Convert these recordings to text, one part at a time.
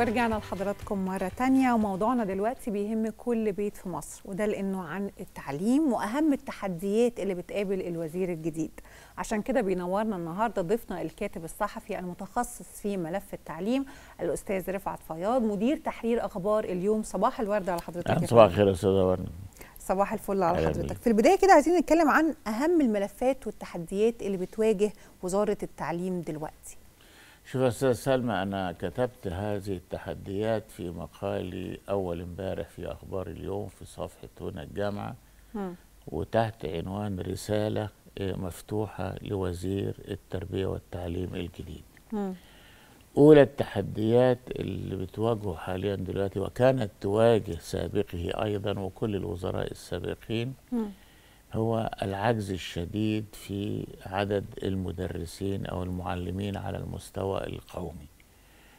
ورجعنا لحضراتكم مرة تانية وموضوعنا دلوقتي بيهم كل بيت في مصر وده لأنه عن التعليم وأهم التحديات اللي بتقابل الوزير الجديد عشان كده بينورنا النهاردة ضيفنا الكاتب الصحفي المتخصص في ملف التعليم الأستاذ رفعت فياض مدير تحرير أخبار اليوم صباح الوردة على حضرتك صباح الخير يا أستاذة ورنة صباح الفل على حضرتك في البدايه كده عايزين نتكلم عن اهم الملفات والتحديات اللي بتواجه وزاره التعليم دلوقتي شوف استاذ سلمى انا كتبت هذه التحديات في مقالي اول امبارح في اخبار اليوم في صفحه هنا الجامعه وتحت عنوان رساله إيه، مفتوحه لوزير التربيه والتعليم الجديد. اولى التحديات اللي بتواجهه حاليا دلوقتي وكانت تواجه سابقه ايضا وكل الوزراء السابقين م. هو العجز الشديد في عدد المدرسين او المعلمين على المستوى القومي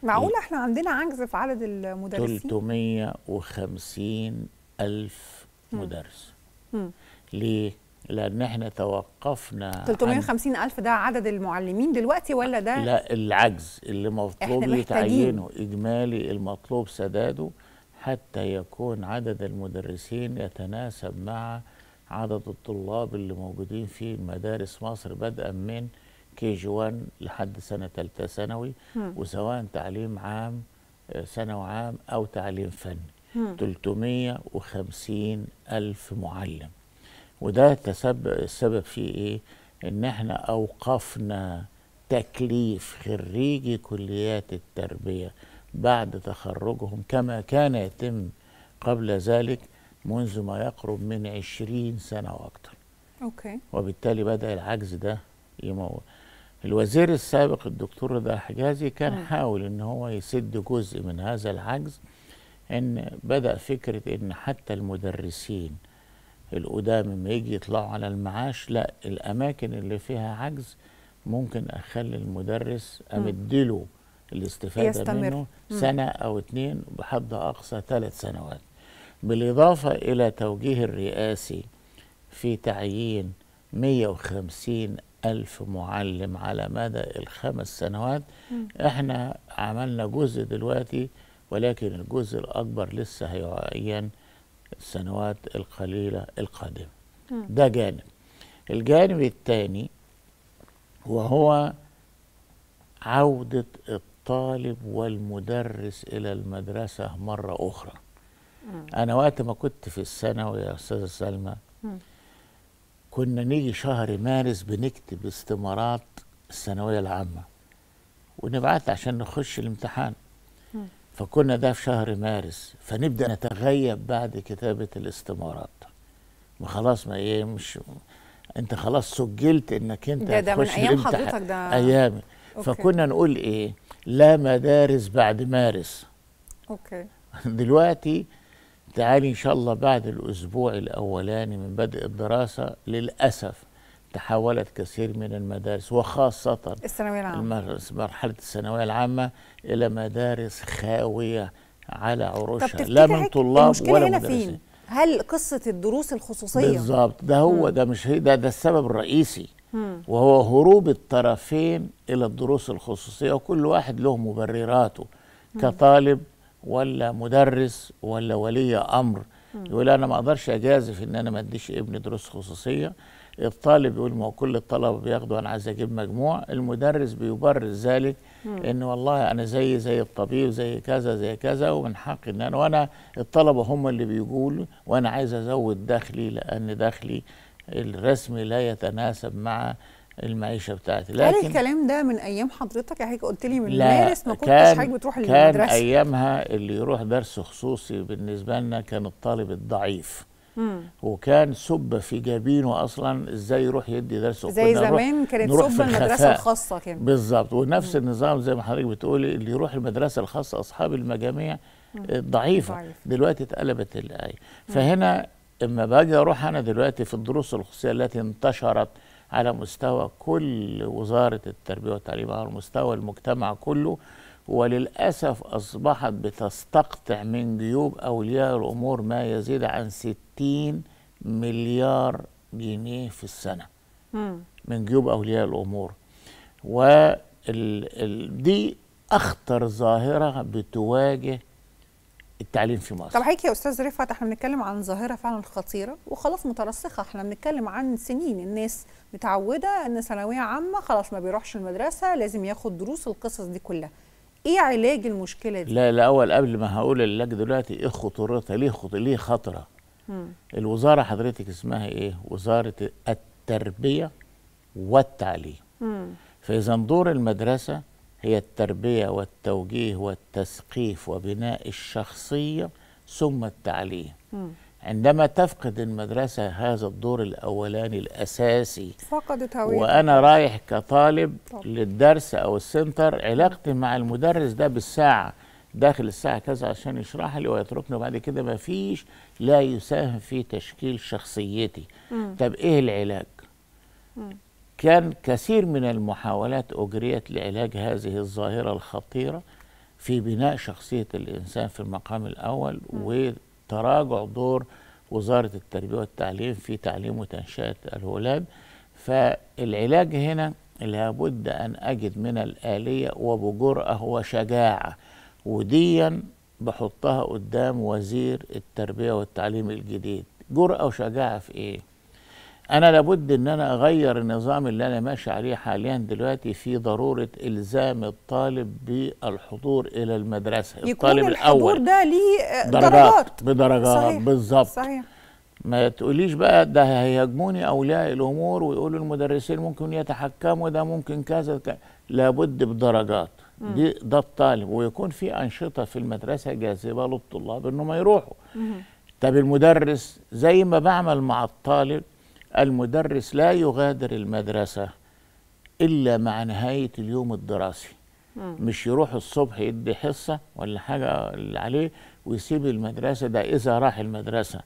معقول احنا عندنا عجز في عدد المدرسين 350 ألف مدرس ليه لان احنا توقفنا 350 الف ده عدد المعلمين دلوقتي ولا ده لا العجز اللي مطلوب يتعينه اجمالي المطلوب سداده حتى يكون عدد المدرسين يتناسب مع عدد الطلاب اللي موجودين في مدارس مصر بدءا من كي جي 1 لحد سنه ثالثه ثانوي وسواء تعليم عام ثانوي آه، عام او تعليم فني 350 ألف معلم وده تسبب السبب في إيه؟ إن إحنا أوقفنا تكليف خريجي كليات التربية بعد تخرجهم كما كان يتم قبل ذلك منذ ما يقرب من 20 سنة وأكثر أوكي وبالتالي بدأ العجز ده يموت الوزير السابق الدكتور رضا حجازي كان أوه. حاول ان هو يسد جزء من هذا العجز ان بدا فكره ان حتى المدرسين القدام لما يجي يطلعوا على المعاش لا الاماكن اللي فيها عجز ممكن اخلي المدرس امدله الاستفاده يستمر. منه سنه او اتنين بحد اقصى ثلاث سنوات بالإضافة إلى توجيه الرئاسي في تعيين 150 ألف معلم على مدى الخمس سنوات م. احنا عملنا جزء دلوقتي ولكن الجزء الأكبر لسه هيعين السنوات القليلة القادمة م. ده جانب الجانب الثاني وهو عودة الطالب والمدرس إلى المدرسة مرة أخرى انا وقت ما كنت في الثانوي يا استاذه سلمى كنا نيجي شهر مارس بنكتب استمارات الثانويه العامه ونبعت عشان نخش الامتحان فكنا ده في شهر مارس فنبدا نتغيب بعد كتابه الاستمارات ما خلاص ما ايه مش انت خلاص سجلت انك انت ده ده من ايام حضرتك ده ايامي فكنا نقول ايه لا مدارس بعد مارس اوكي دلوقتي تعالي إن شاء الله بعد الأسبوع الأولاني من بدء الدراسة للأسف تحولت كثير من المدارس وخاصة الثانوية العامة مرحلة الثانوية العامة إلى مدارس خاوية على عروشها لا من طلاب ولا هنا مدرسين فين؟ هل قصة الدروس الخصوصية بالظبط ده هو ده مش هي ده ده السبب الرئيسي وهو هروب الطرفين إلى الدروس الخصوصية وكل واحد له مبرراته كطالب ولا مدرس ولا ولي امر يقول انا ما اقدرش اجازف ان انا ما اديش ابني دروس خصوصيه الطالب يقول ما كل الطلبه بياخدوا انا عايز اجيب مجموع المدرس بيبرر ذلك ان والله انا زي زي الطبيب زي كذا زي كذا ومن حقي ان انا وانا الطلبه هم اللي بيقولوا وانا عايز ازود دخلي لان دخلي الرسمي لا يتناسب مع المعيشه بتاعتي لكن هل الكلام ده من ايام حضرتك حضرتك قلت لي من مارس ما كنتش حضرتك بتروح للمدرسه كان ايامها اللي يروح درس خصوصي بالنسبه لنا كان الطالب الضعيف مم. وكان سب في جبينه اصلا ازاي يروح يدي درس زي زمان كانت سب المدرسه الخاصه كان بالظبط ونفس مم. النظام زي ما حضرتك بتقولي اللي يروح المدرسه الخاصه اصحاب المجاميع الضعيفه دلوقتي اتقلبت الايه فهنا اما باجي اروح انا دلوقتي في الدروس الخصوصيه التي انتشرت على مستوى كل وزارة التربية والتعليم على مستوى المجتمع كله وللأسف أصبحت بتستقطع من جيوب أولياء الأمور ما يزيد عن 60 مليار جنيه في السنة من جيوب أولياء الأمور ودي أخطر ظاهرة بتواجه التعليم في مصر طب حضرتك يا استاذ رفعت احنا بنتكلم عن ظاهره فعلا خطيره وخلاص مترسخه احنا بنتكلم عن سنين الناس متعوده ان ثانويه عامه خلاص ما بيروحش المدرسه لازم ياخد دروس القصص دي كلها ايه علاج المشكله دي لا الاول قبل ما هقول العلاج دلوقتي ايه خطورتها ليه خطر ليه خطره الوزاره حضرتك اسمها ايه وزاره التربيه والتعليم مم. فاذا دور المدرسه هي التربية والتوجيه والتثقيف وبناء الشخصية ثم التعليم م. عندما تفقد المدرسة هذا الدور الأولاني الأساسي فقدت هويتها وأنا رايح كطالب طب. للدرس أو السنتر علاقتي مع المدرس ده بالساعة داخل الساعة كذا عشان يشرح لي ويتركني وبعد كده ما فيش لا يساهم في تشكيل شخصيتي م. طب إيه العلاج؟ م. كان كثير من المحاولات أجريت لعلاج هذه الظاهرة الخطيرة في بناء شخصية الإنسان في المقام الأول وتراجع دور وزارة التربية والتعليم في تعليم وتنشئة الولاد فالعلاج هنا لابد أن أجد من الآلية وبجرأة وشجاعة وديا بحطها قدام وزير التربية والتعليم الجديد جرأة وشجاعة في إيه؟ انا لابد ان انا اغير النظام اللي انا ماشي عليه حاليا دلوقتي في ضروره الزام الطالب بالحضور الى المدرسه يكون الطالب الاول الحضور ده ليه درجات بدرجات بالظبط صحيح, ما تقوليش بقى ده هيهاجموني اولياء الامور ويقولوا المدرسين ممكن يتحكموا ده ممكن كذا لابد بدرجات دي ده الطالب ويكون في انشطه في المدرسه جاذبه للطلاب انهم يروحوا طب المدرس زي ما بعمل مع الطالب المدرس لا يغادر المدرسة إلا مع نهاية اليوم الدراسي مم. مش يروح الصبح يدي حصة ولا حاجة اللي عليه ويسيب المدرسة ده إذا راح المدرسة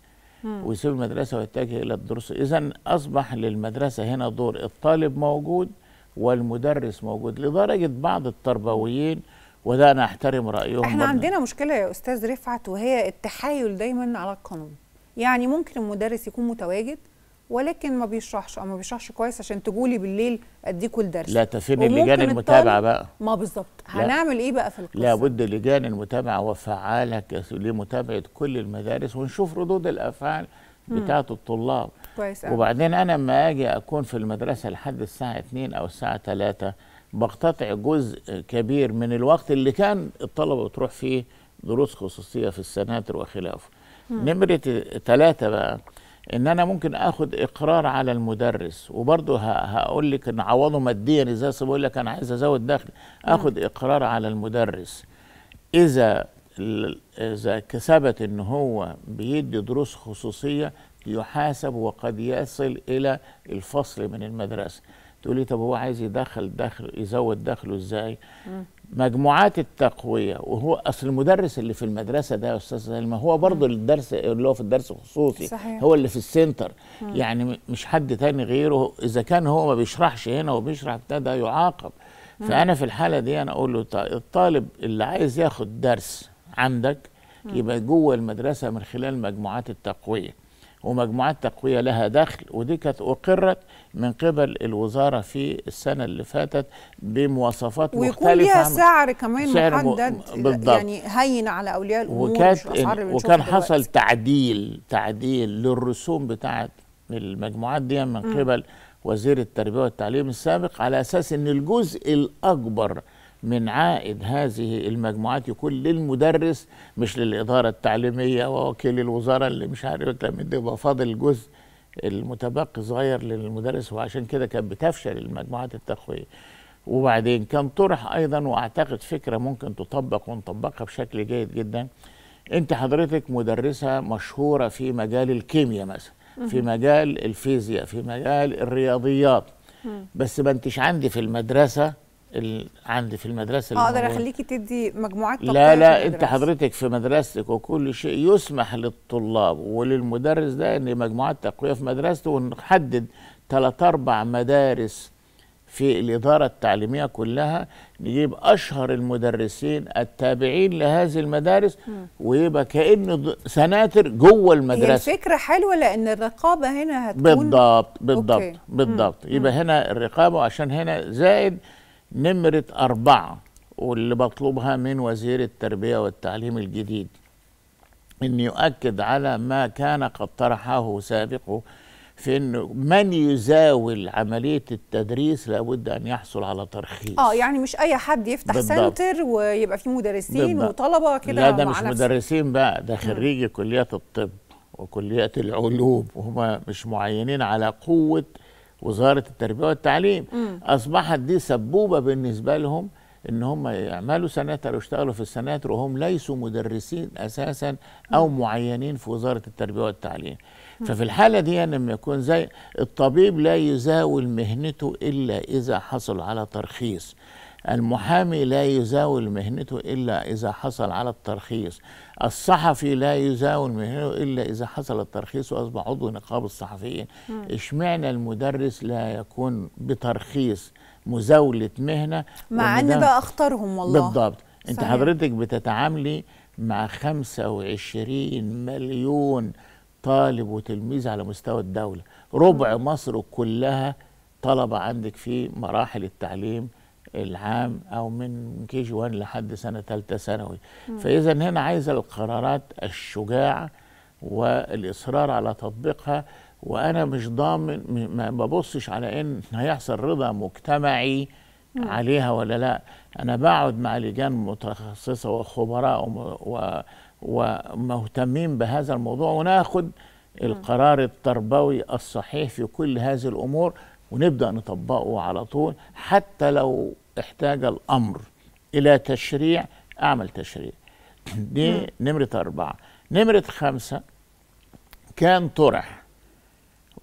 مم. ويسيب المدرسة ويتجه إلى الدروس إذا أصبح للمدرسة هنا دور الطالب موجود والمدرس موجود لدرجة بعض التربويين وده أنا أحترم رأيهم إحنا عندنا مشكلة يا أستاذ رفعت وهي التحايل دايما على القانون يعني ممكن المدرس يكون متواجد ولكن ما بيشرحش او ما بيشرحش كويس عشان تقولي بالليل اديكوا الدرس إيه لا تسيب لجان المتابعه بقى ما بالظبط هنعمل ايه بقى في القصه لابد لجان المتابعه وفعاله لمتابعه كل المدارس ونشوف ردود الافعال بتاعه الطلاب كويس وبعدين انا لما اجي اكون في المدرسه لحد الساعه 2 او الساعه 3 بقتطع جزء كبير من الوقت اللي كان الطلبه بتروح فيه دروس خصوصيه في السناتر وخلافه نمره ثلاثه بقى ان انا ممكن اخد اقرار على المدرس وبرضه هقول لك ان عوضه ماديا ازاي بقول لك انا عايز ازود دخل اخد اقرار على المدرس اذا اذا كسبت ان هو بيدي دروس خصوصيه يحاسب وقد يصل الى الفصل من المدرسه تقولي طب هو عايز يدخل دخل يزود دخله ازاي مجموعات التقويه وهو اصل المدرس اللي في المدرسه ده يا استاذ سلمى هو برضه الدرس اللي هو في الدرس الخصوصي صحيح. هو اللي في السنتر مم. يعني مش حد تاني غيره اذا كان هو ما بيشرحش هنا وبيشرح ابتدى يعاقب مم. فانا في الحاله دي انا اقول له طيب، الطالب اللي عايز ياخد درس عندك مم. يبقى جوه المدرسه من خلال مجموعات التقويه ومجموعات تقوية لها دخل ودي كانت أقرت من قبل الوزارة في السنة اللي فاتت بمواصفات مختلفة ويكون ليها سعر كمان سعر محدد بالضبط. يعني هين على أولياء الأمور وكانت وكان حصل دلوقتي. تعديل تعديل للرسوم بتاعه المجموعات دي من قبل وزير التربية والتعليم السابق على أساس أن الجزء الأكبر من عائد هذه المجموعات يكون للمدرس مش للإدارة التعليمية ووكيل الوزارة اللي مش عارف لما يبقى فاضل جزء المتبقي صغير للمدرس وعشان كده كانت بتفشل المجموعات التقوية وبعدين كان طرح أيضا وأعتقد فكرة ممكن تطبق ونطبقها بشكل جيد جدا أنت حضرتك مدرسة مشهورة في مجال الكيمياء مثلا في مجال الفيزياء في مجال الرياضيات بس ما انتش عندي في المدرسة اللي عندي في المدرسه آه، اقدر اخليكي تدي مجموعات لا لا انت حضرتك في مدرستك وكل شيء يسمح للطلاب وللمدرس ده ان مجموعات تقويه في مدرسته ونحدد ثلاث اربع مدارس في الاداره التعليميه كلها نجيب اشهر المدرسين التابعين لهذه المدارس ويبقى كانه سناتر جوه المدرسه هي الفكره حلوه لان الرقابه هنا هتكون بالضبط بالضبط أوكي. بالضبط مم. يبقى هنا الرقابه عشان هنا زائد نمرة أربعة واللي بطلبها من وزير التربية والتعليم الجديد أن يؤكد على ما كان قد طرحه سابقه في انه من يزاول عمليه التدريس لابد ان يحصل على ترخيص اه يعني مش اي حد يفتح بالضبط. سنتر ويبقى فيه مدرسين بالضبط. وطلبه كده لا ده مش نفسه. مدرسين بقى ده خريجي كليات الطب وكليات العلوم وهم مش معينين على قوه وزاره التربيه والتعليم مم. اصبحت دي سبوبه بالنسبه لهم ان هم يعملوا سناتر ويشتغلوا في السناتر وهم ليسوا مدرسين اساسا او معينين في وزاره التربيه والتعليم ففي الحاله دي لما يكون زي الطبيب لا يزاول مهنته الا اذا حصل على ترخيص المحامي لا يزاول مهنته الا اذا حصل على الترخيص الصحفي لا يزاول مهنه الا اذا حصل الترخيص واصبح عضو نقابه الصحفيين اشمعنى المدرس لا يكون بترخيص مزاوله مهنه مع ان ده اخطرهم والله بالضبط انت حضرتك بتتعاملي مع 25 مليون طالب وتلميذ على مستوى الدوله ربع مصر كلها طلبه عندك في مراحل التعليم العام او من كي جي 1 لحد سنه ثالثه ثانوي فاذا هنا عايزه القرارات الشجاعه والاصرار على تطبيقها وانا مش ضامن ما ببصش على ان هيحصل رضا مجتمعي مم. عليها ولا لا انا بقعد مع لجان متخصصه وخبراء ومهتمين بهذا الموضوع وناخد القرار التربوي الصحيح في كل هذه الامور ونبدا نطبقه على طول حتى لو احتاج الامر الى تشريع اعمل تشريع دي نمره اربعه نمره خمسه كان طرح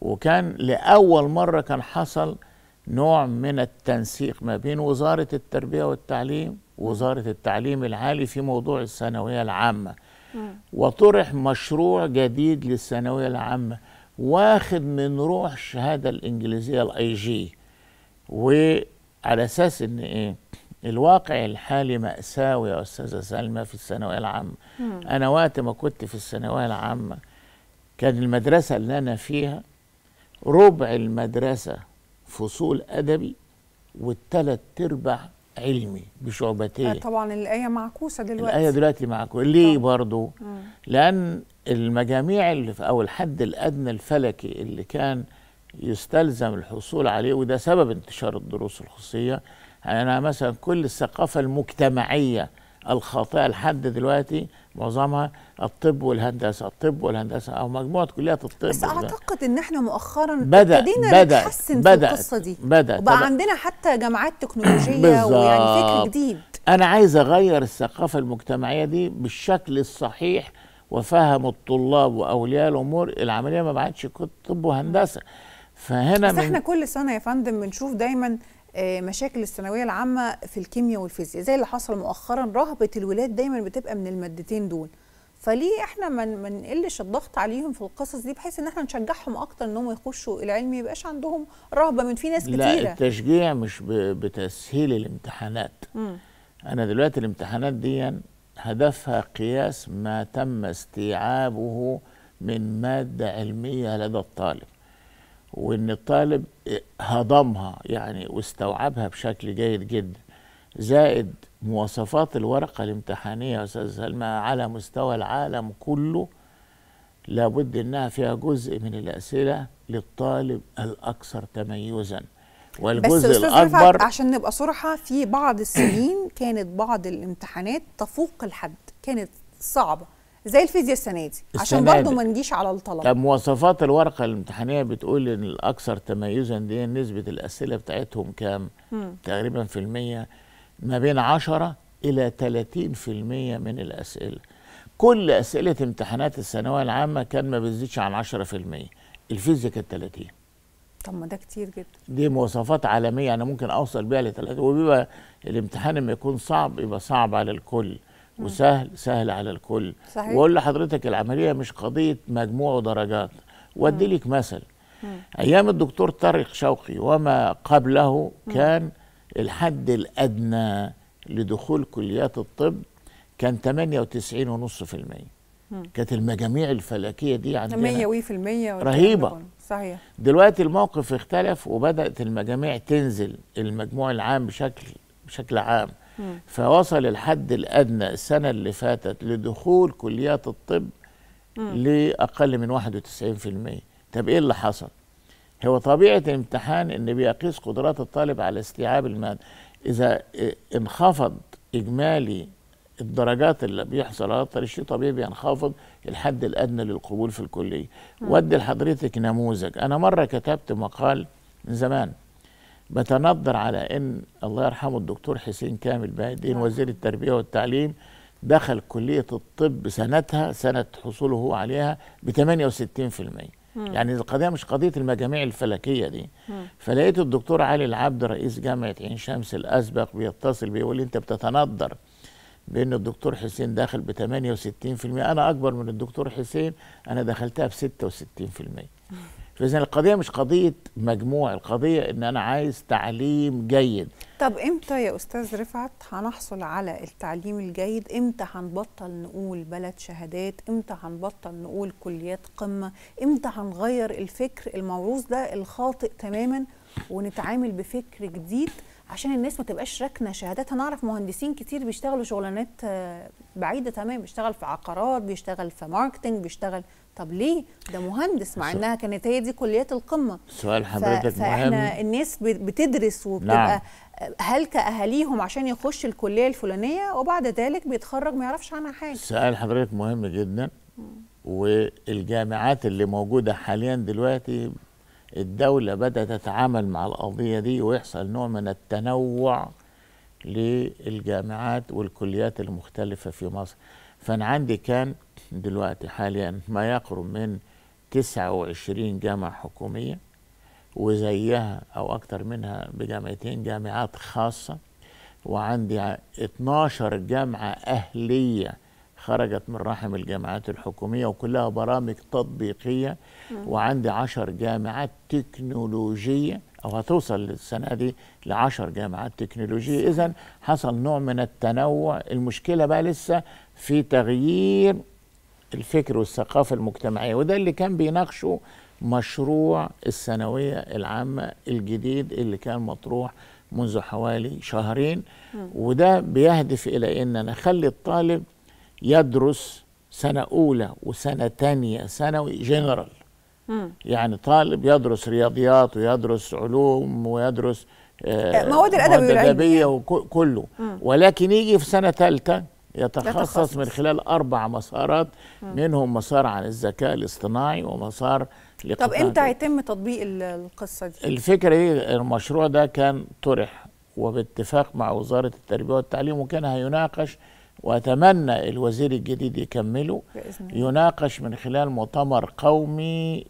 وكان لاول مره كان حصل نوع من التنسيق ما بين وزاره التربيه والتعليم وزاره التعليم العالي في موضوع الثانويه العامه وطرح مشروع جديد للثانويه العامه واخد من روح الشهاده الانجليزيه الاي جي على اساس ان ايه الواقع الحالي مأساوي يا أستاذة سلمى في الثانوية العامة أنا وقت ما كنت في الثانوية العامة كان المدرسة اللي أنا فيها ربع المدرسة فصول أدبي والتلات أرباع علمي بشعبتين آه، طبعا الآية معكوسة دلوقتي الآية دلوقتي معكوسة ليه طبعا. برضو مم. لأن المجاميع اللي في أو الحد الأدنى الفلكي اللي كان يستلزم الحصول عليه وده سبب انتشار الدروس الخصوصية يعني أنا مثلا كل الثقافة المجتمعية الخاطئة لحد دلوقتي معظمها الطب والهندسة الطب والهندسة أو مجموعة كليات الطب بس أعتقد إن إحنا مؤخرا بدأ ابتدينا نتحسن بدأ في القصة دي بدأ وبقى بدأ عندنا حتى جامعات تكنولوجية ويعني فكر جديد أنا عايز أغير الثقافة المجتمعية دي بالشكل الصحيح وفهم الطلاب وأولياء الأمور العملية ما بعدش طب وهندسة فهنا بس احنا كل سنه يا فندم بنشوف دايما آه، مشاكل الثانويه العامه في الكيمياء والفيزياء زي اللي حصل مؤخرا رهبه الولاد دايما بتبقى من المادتين دول فليه احنا ما نقلش الضغط عليهم في القصص دي بحيث ان احنا نشجعهم اكتر ان هم يخشوا العلم ما يبقاش عندهم رهبه من في ناس كتيره لا التشجيع مش بتسهيل الامتحانات م. انا دلوقتي الامتحانات دي هدفها قياس ما تم استيعابه من ماده علميه لدى الطالب وان الطالب هضمها يعني واستوعبها بشكل جيد جدا زائد مواصفات الورقة الامتحانية يا أستاذ سلمى على مستوى العالم كله لابد أنها فيها جزء من الأسئلة للطالب الأكثر تميزا والجزء بس الأكبر عشان نبقى صراحة في بعض السنين كانت بعض الامتحانات تفوق الحد كانت صعبة زي الفيزياء السنه دي عشان برضه ما نجيش على الطلب طب مواصفات الورقه الامتحانيه بتقول ان الاكثر تميزا دي نسبه الاسئله بتاعتهم كام؟ تقريبا في المية ما بين 10 الى 30% من الاسئله كل اسئله امتحانات الثانويه العامه كان ما بتزيدش عن 10% الفيزياء كانت 30 طب ما ده كتير جدا دي مواصفات عالميه انا ممكن اوصل بيها ل 30 وبيبقى الامتحان لما يكون صعب يبقى صعب على الكل وسهل سهل على الكل صحيح. واقول لحضرتك العمليه مش قضيه مجموع ودرجات وادي لك مثل مم. ايام الدكتور طارق شوقي وما قبله كان الحد الادنى لدخول كليات الطب كان 98.5% كانت المجاميع الفلكيه دي عندنا 100% رهيبه صحيح دلوقتي الموقف اختلف وبدات المجاميع تنزل المجموع العام بشكل بشكل عام فوصل الحد الأدنى السنة اللي فاتت لدخول كليات الطب لأقل من 91% طب إيه اللي حصل؟ هو طبيعة الامتحان إن بيقيس قدرات الطالب على استيعاب المادة إذا انخفض إجمالي الدرجات اللي بيحصل على الشيء طبيعي بينخفض الحد الادنى للقبول في الكليه ودي لحضرتك نموذج انا مره كتبت مقال من زمان بتنظر على ان الله يرحمه الدكتور حسين كامل باهي الدين نعم. وزير التربيه والتعليم دخل كليه الطب سنتها سنه حصوله هو عليها ب 68% مم. يعني القضيه مش قضيه المجاميع الفلكيه دي مم. فلقيت الدكتور علي العبد رئيس جامعه عين شمس الاسبق بيتصل بي لي انت بتتندر بان الدكتور حسين داخل ب 68% انا اكبر من الدكتور حسين انا دخلتها ب 66% فاذا القضيه مش قضيه مجموع القضيه ان انا عايز تعليم جيد طب امتى يا استاذ رفعت هنحصل على التعليم الجيد امتى هنبطل نقول بلد شهادات امتى هنبطل نقول كليات قمه امتى هنغير الفكر الموروث ده الخاطئ تماما ونتعامل بفكر جديد عشان الناس ما تبقاش راكنه شهادات نعرف مهندسين كتير بيشتغلوا شغلانات آه، بعيده تمام بيشتغل في عقارات بيشتغل في ماركتنج بيشتغل طب ليه ده مهندس مع انها كانت هي دي كليات القمه سؤال حضرتك فاحنا مهم. الناس بتدرس وبتبقى نعم. هل كاهاليهم عشان يخش الكليه الفلانيه وبعد ذلك بيتخرج ما يعرفش عنها حاجه سؤال حضرتك مهم جدا والجامعات اللي موجوده حاليا دلوقتي الدولة بدأت تتعامل مع القضية دي ويحصل نوع من التنوع للجامعات والكليات المختلفة في مصر فأنا عندي كان دلوقتي حاليا ما يقرب من 29 جامعة حكومية وزيها أو أكتر منها بجامعتين جامعات خاصة وعندي 12 جامعة أهلية خرجت من رحم الجامعات الحكومية وكلها برامج تطبيقية وعندي عشر جامعات تكنولوجية أو هتوصل السنة دي لعشر جامعات تكنولوجية إذا حصل نوع من التنوع المشكلة بقى لسه في تغيير الفكر والثقافة المجتمعية وده اللي كان بيناقشه مشروع الثانوية العامة الجديد اللي كان مطروح منذ حوالي شهرين وده بيهدف إلى أن نخلي الطالب يدرس سنة أولى وسنة تانية ثانوي جنرال يعني طالب يدرس رياضيات ويدرس علوم ويدرس آه, آه، مواد الأدب الأدبية وكله ولكن يجي في سنة ثالثة يتخصص من خلال أربع مسارات منهم مسار عن الذكاء الاصطناعي ومسار طب امتى هيتم تطبيق القصة دي؟ الفكرة ايه المشروع ده كان طرح وباتفاق مع وزارة التربية والتعليم وكان هيناقش وأتمنى الوزير الجديد يكمله يناقش من خلال مؤتمر قومي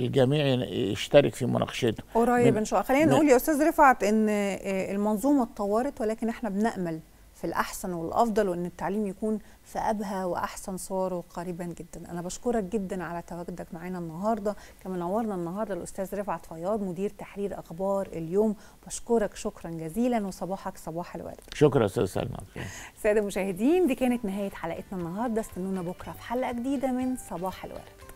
الجميع يشترك في مناقشته قريب ان شاء الله خلينا نقول يا استاذ رفعت ان آه، المنظومه اتطورت ولكن احنا بنامل في الاحسن والافضل وان التعليم يكون في ابهى واحسن صوره قريبا جدا انا بشكرك جدا على تواجدك معانا النهارده كما نورنا النهارده الاستاذ رفعت فياض مدير تحرير اخبار اليوم بشكرك شكرا جزيلا وصباحك صباح الورد شكرا استاذ سلمى الساده المشاهدين دي كانت نهايه حلقتنا النهارده استنونا بكره في حلقه جديده من صباح الورد